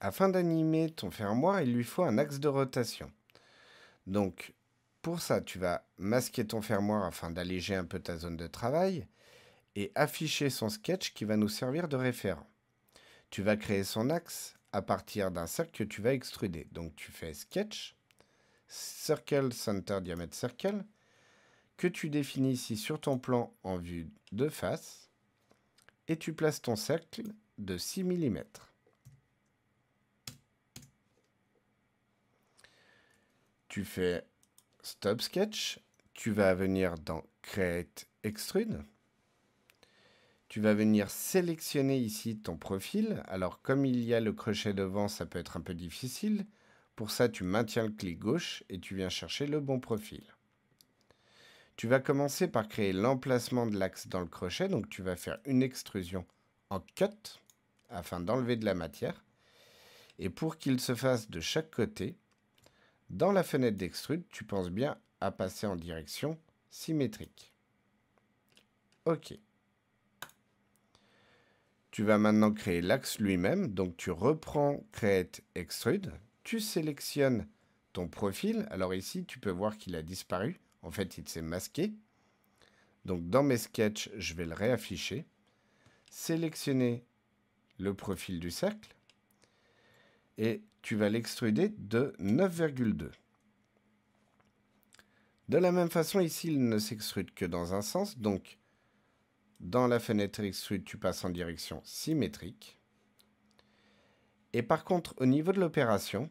Afin d'animer ton fermoir, il lui faut un axe de rotation. Donc, pour ça, tu vas masquer ton fermoir afin d'alléger un peu ta zone de travail et afficher son sketch qui va nous servir de référent. Tu vas créer son axe à partir d'un cercle que tu vas extruder. Donc, tu fais sketch, circle, center, diamètre, circle, que tu définis ici sur ton plan en vue de face et tu places ton cercle de 6 mm. tu fais Stop Sketch, tu vas venir dans Create Extrude, tu vas venir sélectionner ici ton profil. Alors comme il y a le crochet devant, ça peut être un peu difficile. Pour ça, tu maintiens le clic gauche et tu viens chercher le bon profil. Tu vas commencer par créer l'emplacement de l'axe dans le crochet, donc tu vas faire une extrusion en cut afin d'enlever de la matière. Et pour qu'il se fasse de chaque côté, dans la fenêtre d'extrude, tu penses bien à passer en direction symétrique. OK. Tu vas maintenant créer l'axe lui-même, donc tu reprends Create Extrude, tu sélectionnes ton profil, alors ici tu peux voir qu'il a disparu, en fait il s'est masqué. Donc dans mes sketchs, je vais le réafficher, sélectionner le profil du cercle, et tu vas l'extruder de 9,2. De la même façon, ici, il ne s'extrude que dans un sens, donc dans la fenêtre extrude, tu passes en direction symétrique. Et par contre, au niveau de l'opération,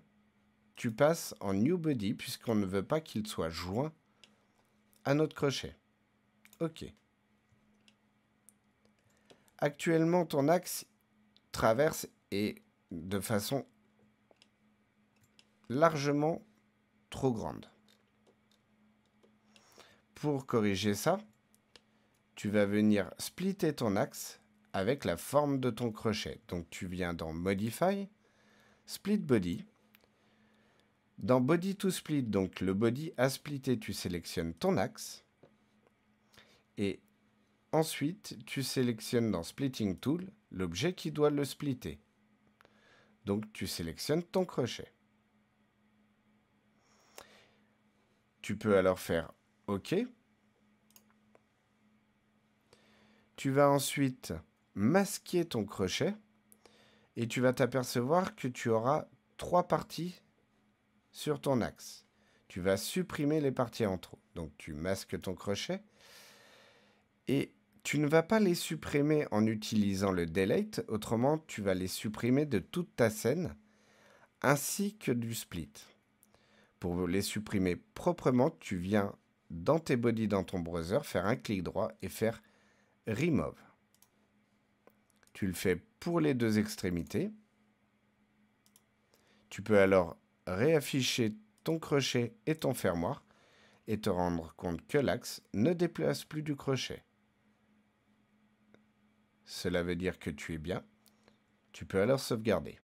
tu passes en New Body puisqu'on ne veut pas qu'il soit joint à notre crochet. OK. Actuellement, ton axe traverse et de façon largement trop grande. Pour corriger ça, tu vas venir splitter ton axe avec la forme de ton crochet. Donc tu viens dans Modify, Split Body. Dans Body to Split, donc le body à splitter, tu sélectionnes ton axe. Et ensuite, tu sélectionnes dans Splitting Tool l'objet qui doit le splitter. Donc tu sélectionnes ton crochet. Tu peux alors faire OK. Tu vas ensuite masquer ton crochet et tu vas t'apercevoir que tu auras trois parties sur ton axe. Tu vas supprimer les parties en trop. Donc tu masques ton crochet et tu ne vas pas les supprimer en utilisant le delete, autrement tu vas les supprimer de toute ta scène ainsi que du split. Pour les supprimer proprement, tu viens dans tes body dans ton browser, faire un clic droit et faire remove. Tu le fais pour les deux extrémités. Tu peux alors réafficher ton crochet et ton fermoir et te rendre compte que l'axe ne déplace plus du crochet. Cela veut dire que tu es bien. Tu peux alors sauvegarder.